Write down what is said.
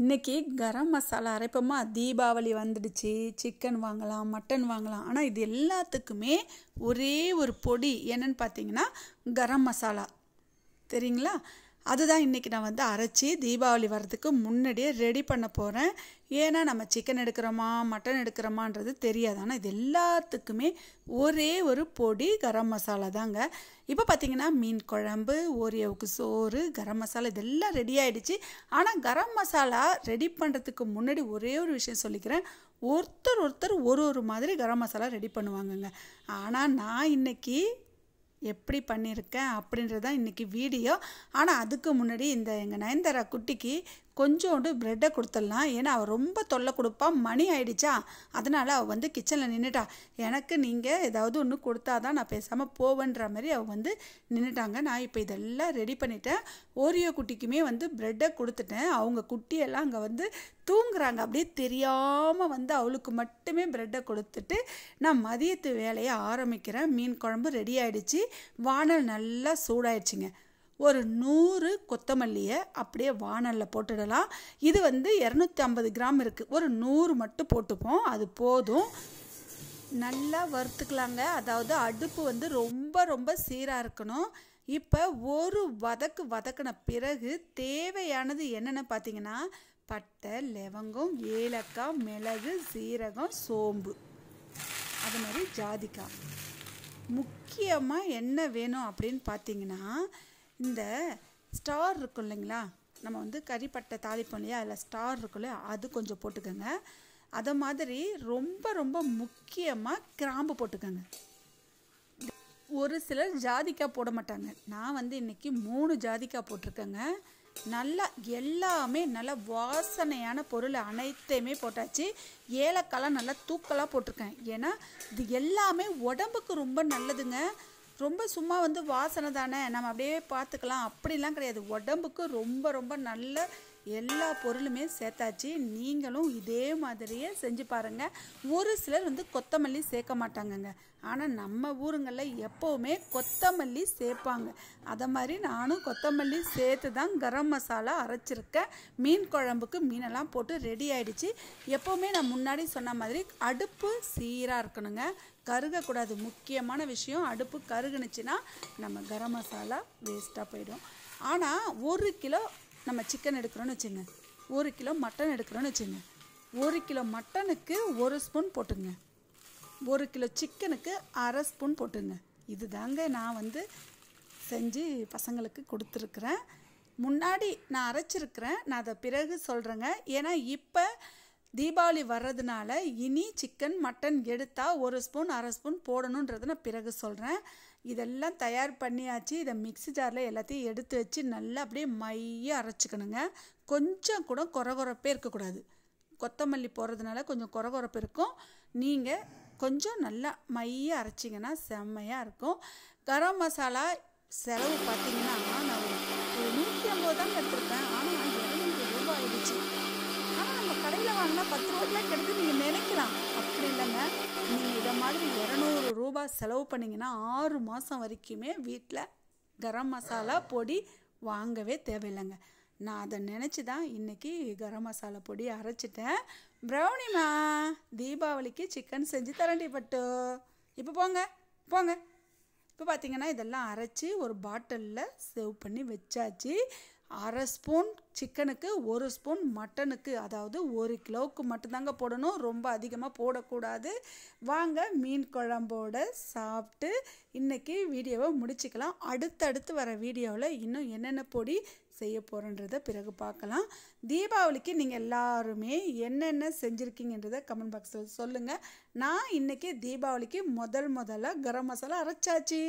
இன்றைக்கி கரம் மசாலா அரைப்போமா தீபாவளி வந்துடுச்சு சிக்கன் வாங்கலாம் மட்டன் வாங்கலாம் ஆனால் இது எல்லாத்துக்குமே ஒரே ஒரு பொடி என்னன்னு பார்த்தீங்கன்னா கரம் மசாலா தெரியுங்களா அதுதான் இன்றைக்கி நான் வந்து அரைச்சி தீபாவளி வர்றதுக்கு முன்னாடியே ரெடி பண்ண போகிறேன் ஏன்னா நம்ம சிக்கன் எடுக்கிறோமா மட்டன் எடுக்கிறோமான்றது தெரியாது ஆனால் இது எல்லாத்துக்குமே ஒரே ஒரு பொடி கரம் மசாலா தாங்க இப்போ பார்த்திங்கன்னா மீன் குழம்பு ஓரியோவுக்கு சோறு கரம் மசாலா இதெல்லாம் ரெடி ஆகிடுச்சு ஆனால் கரம் மசாலா ரெடி பண்ணுறதுக்கு முன்னாடி ஒரே ஒரு விஷயம் சொல்லிக்கிறேன் ஒருத்தர் ஒருத்தர் ஒரு ஒரு மாதிரி கரம் மசாலா ரெடி பண்ணுவாங்கங்க ஆனால் நான் இன்றைக்கி எப்படி பண்ணியிருக்கேன் அப்படின்றதான் இன்றைக்கி வீடியோ ஆனால் அதுக்கு முன்னாடி இந்த எங்கள் நயன்தாரா குட்டிக்கு கொஞ்சோண்டு ப்ரெட்டை கொடுத்துடலாம் ஏன்னா அவள் ரொம்ப தொல்லை கொடுப்பா மணி ஆயிடுச்சா அதனால் அவள் வந்து கிச்சனில் நின்றுட்டா எனக்கு நீங்கள் ஏதாவது ஒன்று கொடுத்தா தான் நான் பேசாமல் போவேன்ற மாதிரி அவள் வந்து நின்றுட்டாங்க நான் இப்போ இதெல்லாம் ரெடி பண்ணிட்டேன் ஓரியோ குட்டிக்குமே வந்து ப்ரெட்டை கொடுத்துட்டேன் அவங்க குட்டியெல்லாம் அங்கே வந்து தூங்குறாங்க அப்படியே தெரியாமல் வந்து அவளுக்கு மட்டுமே ப்ரெட்டை கொடுத்துட்டு நான் மதியத்து வேலையை ஆரம்பிக்கிறேன் மீன் குழம்பு ரெடி ஆகிடுச்சி வானல் நல்லா சூடாயிடுச்சுங்க ஒரு நூறு கொத்தமல்லியை அப்படியே வானலில் போட்டுடலாம் இது வந்து இரநூத்தி ஐம்பது கிராம் இருக்குது ஒரு நூறு மட்டும் போட்டுப்போம் அது போதும் நல்லா வறுத்துக்கலாங்க அதாவது அடுப்பு வந்து ரொம்ப ரொம்ப சீராக இருக்கணும் இப்போ ஒரு வதக்கு வதக்கின பிறகு தேவையானது என்னென்னு பார்த்தீங்கன்னா பட்டை லவங்கம் ஏலக்காய் மிளகு சீரகம் சோம்பு அது மாதிரி ஜாதிக்காய் முக்கியமாக என்ன வேணும் அப்படின்னு பார்த்தீங்கன்னா இந்த ஸ்டார் இருக்கும் இல்லைங்களா நம்ம வந்து கறிப்பட்டை தாளிப்போம் இல்லையா அதில் ஸ்டார் இல்லையா அது கொஞ்சம் போட்டுக்கோங்க அதை மாதிரி ரொம்ப ரொம்ப முக்கியமாக கிராம்பு போட்டுக்கோங்க ஒரு சிலர் ஜாதிக்காய் போட மாட்டாங்க நான் வந்து இன்றைக்கி மூணு ஜாதிக்காய் போட்டிருக்கேங்க நல்லா எல்லாமே நல்லா வாசனையான பொருள் அனைத்தையுமே போட்டாச்சு ஏலக்காலாம் நல்லா தூக்கலாக போட்டிருக்கேன் ஏன்னா இது எல்லாமே உடம்புக்கு ரொம்ப நல்லதுங்க ரொம்ப சும்மா வந்து வாசனை தானே நம்ம அப்படியே பார்த்துக்கலாம் அப்படிலாம் கிடையாது உடம்புக்கு ரொம்ப ரொம்ப நல்ல எல்லா பொருளுமே சேர்த்தாச்சு நீங்களும் இதே மாதிரியே செஞ்சு பாருங்கள் ஒரு சிலர் வந்து கொத்தமல்லி சேர்க்க மாட்டாங்கங்க ஆனால் நம்ம ஊருங்களில் எப்போவுமே கொத்தமல்லி சேர்ப்பாங்க அதை மாதிரி நானும் கொத்தமல்லி சேர்த்து தான் கரம் மசாலா அரைச்சிருக்கேன் மீன் குழம்புக்கு மீனெல்லாம் போட்டு ரெடி ஆயிடுச்சு எப்போவுமே நான் முன்னாடி சொன்ன மாதிரி அடுப்பு சீராக இருக்கணுங்க கருகக்கூடாது முக்கியமான விஷயம் அடுப்பு கருகுனுச்சுன்னா நம்ம கரம் மசாலா வேஸ்ட்டாக போயிடும் ஆனால் ஒரு கிலோ நம்ம சிக்கன் எடுக்கிறோன்னு வச்சுங்க ஒரு கிலோ மட்டன் எடுக்கிறோன்னு வச்சுங்க ஒரு கிலோ மட்டனுக்கு ஒரு ஸ்பூன் போட்டுங்க ஒரு கிலோ சிக்கனுக்கு அரை ஸ்பூன் போட்டுங்க இது தாங்க நான் வந்து செஞ்சு பசங்களுக்கு கொடுத்துருக்குறேன் முன்னாடி நான் அரைச்சிருக்கிறேன் நான் அதை பிறகு சொல்கிறேங்க ஏன்னா இப்போ தீபாவளி வர்றதுனால இனி சிக்கன் மட்டன் எடுத்தால் ஒரு ஸ்பூன் அரை ஸ்பூன் போடணுன்றதை நான் பிறகு சொல்கிறேன் இதெல்லாம் தயார் பண்ணியாச்சு இதை மிக்சி ஜாரில் எல்லாத்தையும் எடுத்து வச்சு நல்லா அப்படியே மைய அரைச்சிக்கணுங்க கொஞ்சம் கூட குறகுறப்பே இருக்கக்கூடாது கொத்தமல்லி போடுறதுனால கொஞ்சம் குறகுறப்பு இருக்கும் நீங்கள் கொஞ்சம் நல்லா மைய அரைச்சிங்கன்னா செம்மையாக இருக்கும் கரம் மசாலா செலவு பார்த்தீங்கன்னா நான் ஒரு நூற்றி ஐம்பது தான் எடுத்திருக்கேன் ஆனால் இரநூறு ரூபாய் ஆயிடுச்சு ஆனால் நம்ம கடையில் வாங்கினா பத்து ரூபாய்க்குலாம் கெடுத்து நீங்கள் நினைக்கலாம் அப்படி இல்லைங்க செலவு பண்ணிங்கன்னா ஆறு மாதம் வரைக்குமே வீட்டில் கரம் மசாலா பொடி வாங்கவே தேவையில்லைங்க நான் அதை நினச்சி தான் இன்றைக்கி கரம் மசாலா பொடி அரைச்சிட்டேன் ப்ரௌனிமா தீபாவளிக்கு சிக்கன் செஞ்சு தரண்டி பட்டு இப்போ போங்க போங்க இப்போ பார்த்திங்கன்னா இதெல்லாம் அரைச்சி ஒரு பாட்டிலில் சேவ் பண்ணி வச்சாச்சு அரை ஸ்பூன் சிக்கனுக்கு ஒரு ஸ்பூன் மட்டனுக்கு அதாவது ஒரு கிலோவுக்கு மட்டும்தாங்க போடணும் ரொம்ப அதிகமாக போடக்கூடாது வாங்க மீன் குழம்போடு சாப்பிட்டு இன்றைக்கி வீடியோவை முடிச்சுக்கலாம் அடுத்தடுத்து வர வீடியோவில் இன்னும் என்னென்ன பொடி செய்ய போகிறன்றதை பிறகு பார்க்கலாம் தீபாவளிக்கு நீங்கள் எல்லாருமே என்னென்ன செஞ்சுருக்கீங்கன்றதை கமெண்ட் பாக்ஸில் சொல்லுங்கள் நான் இன்றைக்கி தீபாவளிக்கு முதல் முதல்ல கரம் மசாலா அரைச்சாச்சு